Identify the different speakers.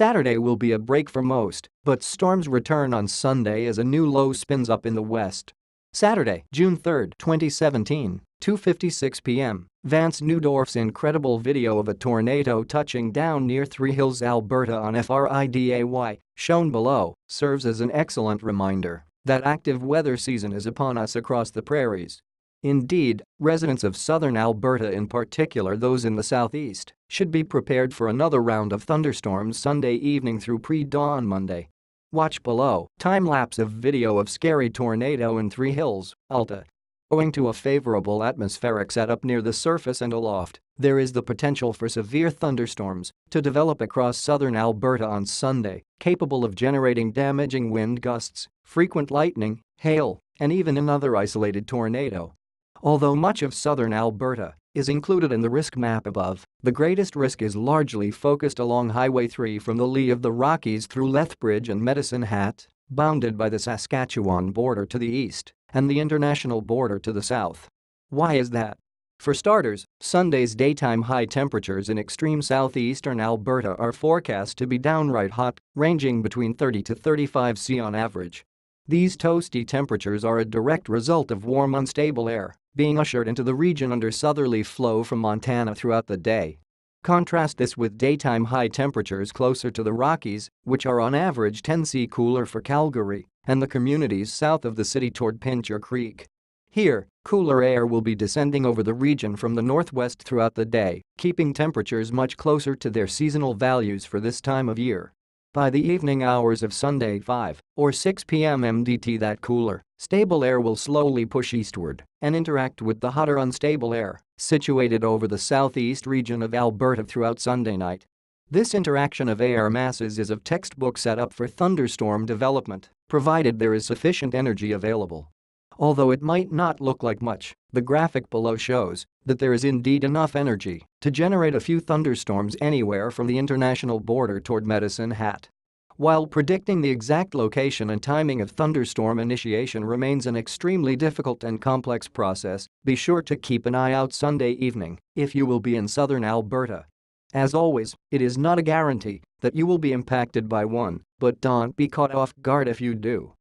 Speaker 1: Saturday will be a break for most, but storms return on Sunday as a new low spins up in the west. Saturday, June 3, 2017, 2.56 p.m., Vance Newdorf's incredible video of a tornado touching down near Three Hills, Alberta on FRIDAY, shown below, serves as an excellent reminder that active weather season is upon us across the prairies. Indeed, residents of southern Alberta in particular those in the southeast should be prepared for another round of thunderstorms Sunday evening through pre-dawn Monday. Watch below time-lapse of video of scary tornado in Three Hills, Alta. Owing to a favorable atmospheric setup near the surface and aloft, there is the potential for severe thunderstorms to develop across southern Alberta on Sunday, capable of generating damaging wind gusts, frequent lightning, hail, and even another isolated tornado. Although much of southern Alberta is included in the risk map above, the greatest risk is largely focused along Highway 3 from the lee of the Rockies through Lethbridge and Medicine Hat, bounded by the Saskatchewan border to the east and the international border to the south. Why is that? For starters, Sunday's daytime high temperatures in extreme southeastern Alberta are forecast to be downright hot, ranging between 30 to 35 C on average, these toasty temperatures are a direct result of warm unstable air being ushered into the region under southerly flow from Montana throughout the day. Contrast this with daytime high temperatures closer to the Rockies, which are on average 10 C cooler for Calgary and the communities south of the city toward Pincher Creek. Here, cooler air will be descending over the region from the northwest throughout the day, keeping temperatures much closer to their seasonal values for this time of year. By the evening hours of Sunday 5 or 6 p.m. MDT that cooler, stable air will slowly push eastward and interact with the hotter unstable air situated over the southeast region of Alberta throughout Sunday night. This interaction of air masses is of textbook setup for thunderstorm development, provided there is sufficient energy available Although it might not look like much, the graphic below shows that there is indeed enough energy to generate a few thunderstorms anywhere from the international border toward Medicine Hat. While predicting the exact location and timing of thunderstorm initiation remains an extremely difficult and complex process, be sure to keep an eye out Sunday evening if you will be in southern Alberta. As always, it is not a guarantee that you will be impacted by one, but don't be caught off guard if you do.